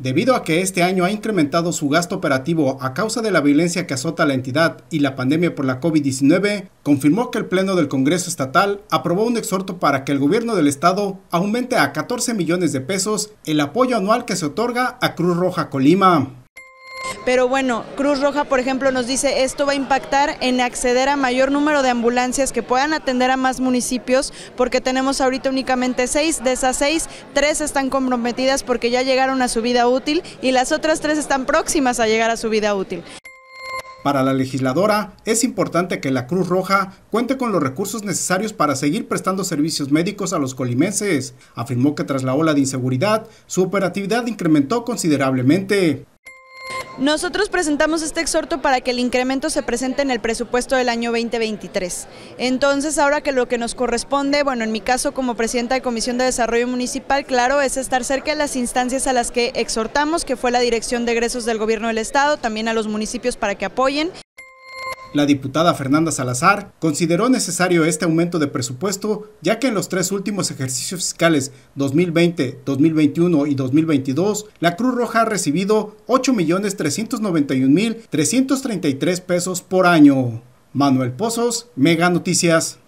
Debido a que este año ha incrementado su gasto operativo a causa de la violencia que azota la entidad y la pandemia por la COVID-19, confirmó que el Pleno del Congreso Estatal aprobó un exhorto para que el gobierno del Estado aumente a 14 millones de pesos el apoyo anual que se otorga a Cruz Roja Colima. Pero bueno, Cruz Roja, por ejemplo, nos dice esto va a impactar en acceder a mayor número de ambulancias que puedan atender a más municipios, porque tenemos ahorita únicamente seis, de esas seis, tres están comprometidas porque ya llegaron a su vida útil y las otras tres están próximas a llegar a su vida útil. Para la legisladora, es importante que la Cruz Roja cuente con los recursos necesarios para seguir prestando servicios médicos a los colimenses. Afirmó que tras la ola de inseguridad, su operatividad incrementó considerablemente. Nosotros presentamos este exhorto para que el incremento se presente en el presupuesto del año 2023. Entonces, ahora que lo que nos corresponde, bueno, en mi caso como presidenta de Comisión de Desarrollo Municipal, claro, es estar cerca de las instancias a las que exhortamos, que fue la Dirección de Egresos del Gobierno del Estado, también a los municipios para que apoyen. La diputada Fernanda Salazar consideró necesario este aumento de presupuesto ya que en los tres últimos ejercicios fiscales 2020, 2021 y 2022, la Cruz Roja ha recibido 8.391.333 pesos por año. Manuel Pozos, Mega Noticias.